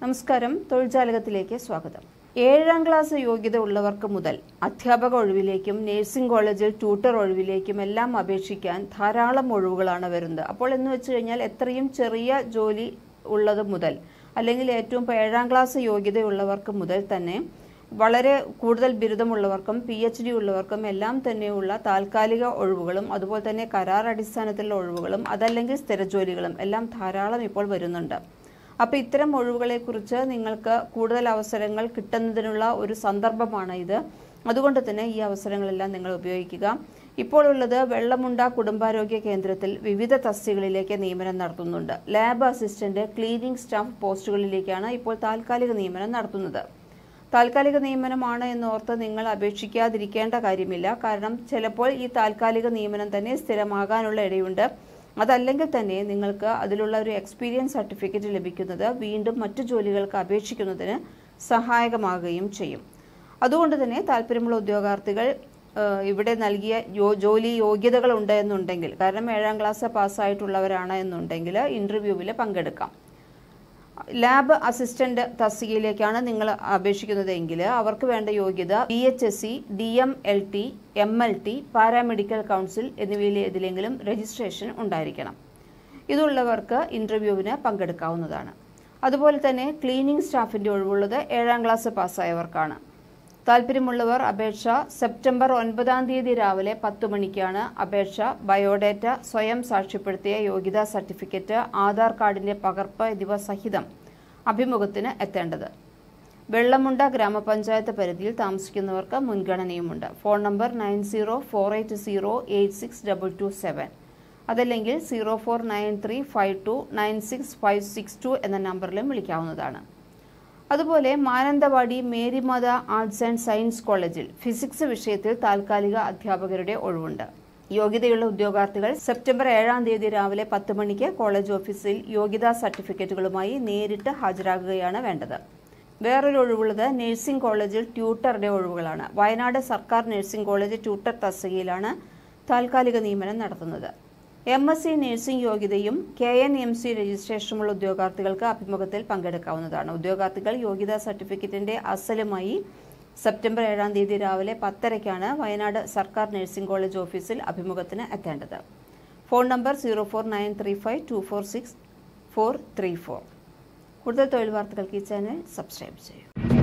നമസ്കാരം തൊഴിൽജാലകത്തിലേക്ക് സ്വാഗതം ഏഴാം ക്ലാസ് യോഗ്യത ഉള്ളവർക്ക് മുതൽ അധ്യാപക ഒഴിവിലേക്കും നഴ്സിംഗ് കോളേജിൽ ട്യൂട്ടർ ഒഴിവിലേക്കും എല്ലാം അപേക്ഷിക്കാൻ ധാരാളം ഒഴിവുകളാണ് വരുന്നത് അപ്പോൾ എന്ന് വെച്ച് കഴിഞ്ഞാൽ എത്രയും ചെറിയ ജോലി ഉള്ളത് മുതൽ അല്ലെങ്കിൽ ഏറ്റവും ഏഴാം ക്ലാസ് യോഗ്യതയുള്ളവർക്ക് മുതൽ തന്നെ വളരെ കൂടുതൽ ബിരുദമുള്ളവർക്കും പി എച്ച് ഡി ഉള്ളവർക്കും എല്ലാം തന്നെയുള്ള താൽക്കാലിക ഒഴിവുകളും അതുപോലെ തന്നെ കരാർ അടിസ്ഥാനത്തിലുള്ള ഒഴിവുകളും അതല്ലെങ്കിൽ സ്ഥിരജോലികളും എല്ലാം ധാരാളം ഇപ്പോൾ വരുന്നുണ്ട് അപ്പോൾ ഇത്തരം ഒഴിവുകളെക്കുറിച്ച് നിങ്ങൾക്ക് കൂടുതൽ അവസരങ്ങൾ കിട്ടുന്നതിനുള്ള ഒരു സന്ദർഭമാണ് ഇത് അതുകൊണ്ട് തന്നെ ഈ അവസരങ്ങളെല്ലാം നിങ്ങൾ ഉപയോഗിക്കുക ഇപ്പോൾ ഉള്ളത് വെള്ളമുണ്ട കുടുംബാരോഗ്യ കേന്ദ്രത്തിൽ വിവിധ തസ്തികളിലേക്ക് നിയമനം നടത്തുന്നുണ്ട് ലാബ് അസിസ്റ്റന്റ് ക്ലീനിംഗ് സ്റ്റാഫ് പോസ്റ്റുകളിലേക്കാണ് ഇപ്പോൾ താൽക്കാലിക നിയമനം നടത്തുന്നത് താൽക്കാലിക നിയമനമാണ് എന്നോർത്ത് നിങ്ങൾ അപേക്ഷിക്കാതിരിക്കേണ്ട കാര്യമില്ല കാരണം ചിലപ്പോൾ ഈ താൽക്കാലിക നിയമനം തന്നെ സ്ഥിരമാകാനുള്ള ഇടയുണ്ട് അതല്ലെങ്കിൽ തന്നെ നിങ്ങൾക്ക് അതിലുള്ള ഒരു എക്സ്പീരിയൻസ് സർട്ടിഫിക്കറ്റ് ലഭിക്കുന്നത് വീണ്ടും മറ്റു ജോലികൾക്ക് അപേക്ഷിക്കുന്നതിന് സഹായകമാകുകയും ചെയ്യും അതുകൊണ്ട് തന്നെ താല്പര്യമുള്ള ഉദ്യോഗാർത്ഥികൾ ഇവിടെ നൽകിയ ജോലി യോഗ്യതകളുണ്ട് എന്നുണ്ടെങ്കിൽ കാരണം ഏഴാം ക്ലാസ് പാസ്സായിട്ടുള്ളവരാണ് എന്നുണ്ടെങ്കിൽ ഇൻ്റർവ്യൂവിൽ പങ്കെടുക്കാം ലാബ് അസിസ്റ്റന്റ് തസ്തികയിലേക്കാണ് നിങ്ങൾ അപേക്ഷിക്കുന്നതെങ്കിൽ അവർക്ക് വേണ്ട യോഗ്യത B H S C D M L T M L T paramedical council എന്നിവയിലെ ഏതിലെങ്കിലും രജിസ്ട്രേഷൻ ഉണ്ടായിരിക്കണം ഇതുള്ളവർക്ക് ഇന്റർവ്യൂവിന് പങ്കെടുക്കാവുന്നതാണ് അതുപോലെ തന്നെ ക്ലീനിംഗ് സ്റ്റാഫിൻ്റെ ഒഴിവുള്ളത് ഏഴാം ക്ലാസ് പാസ്സായവർക്കാണ് താല്പര്യമുള്ളവർ അപേക്ഷ സെപ്റ്റംബർ ഒൻപതാം തീയതി രാവിലെ പത്ത് മണിക്കാണ് അപേക്ഷ ബയോഡേറ്റ സ്വയം സാക്ഷ്യപ്പെടുത്തിയ യോഗ്യതാ സർട്ടിഫിക്കറ്റ് ആധാർ കാർഡിൻ്റെ പകർപ്പ് എന്നിവ സഹിതം അഭിമുഖത്തിന് എത്തേണ്ടത് വെള്ളമുണ്ട ഗ്രാമപഞ്ചായത്ത് പരിധിയിൽ താമസിക്കുന്നവർക്ക് മുൻഗണനയുമുണ്ട് phone number nine zero four eight zero eight six double two seven അതല്ലെങ്കിൽ zero four nine three five two nine six five six two എന്ന നമ്പറിലും വിളിക്കാവുന്നതാണ് അതുപോലെ Mananthavady Marymatha arts and science കോളേജിൽ ഫിസിക്സ് വിഷയത്തിൽ താൽക്കാലിക അധ്യാപകരുടെ ഒഴിവുണ്ട് യോഗ്യതയുള്ള ഉദ്യോഗാർത്ഥികൾ സെപ്റ്റംബർ ഏഴാം തീയതി രാവിലെ പത്ത് മണിക്ക് കോളേജ് ഓഫീസിൽ യോഗ്യതാ സർട്ടിഫിക്കറ്റുകളുമായി നേരിട്ട് ഹാജരാകുകയാണ് വേണ്ടത് വേറൊരു ഒഴിവുള്ളത് നഴ്സിംഗ് കോളേജിൽ ട്യൂട്ടറുടെ ഒഴിവുകളാണ് വയനാട് സർക്കാർ നഴ്സിംഗ് കോളേജ് ട്യൂട്ടർ തസ്തികയിലാണ് താൽക്കാലിക നിയമനം നടത്തുന്നത് എം എസ് സി നഴ്സിംഗ് യോഗ്യതയും കെ എൻ എം സി രജിസ്ട്രേഷനുമുള്ള ഉദ്യോഗാർത്ഥികൾക്ക് അഭിമുഖത്തിൽ പങ്കെടുക്കാവുന്നതാണ് ഉദ്യോഗാർത്ഥികൾ യോഗ്യതാ സർട്ടിഫിക്കറ്റിന്റെ അസലുമായി സെപ്റ്റംബർ ഏഴാം തീയതി രാവിലെ പത്തരയ്ക്കാണ് വയനാട് സർക്കാർ നഴ്സിംഗ് കോളേജ് ഓഫീസിൽ അഭിമുഖത്തിന് എത്തേണ്ടത് phone number zero four nine three five two four six four three four കൂടുതൽ തൊഴിൽ വാർത്തകൾക്ക് ഈ ചാനൽ സബ്സ്ക്രൈബ് ചെയ്യും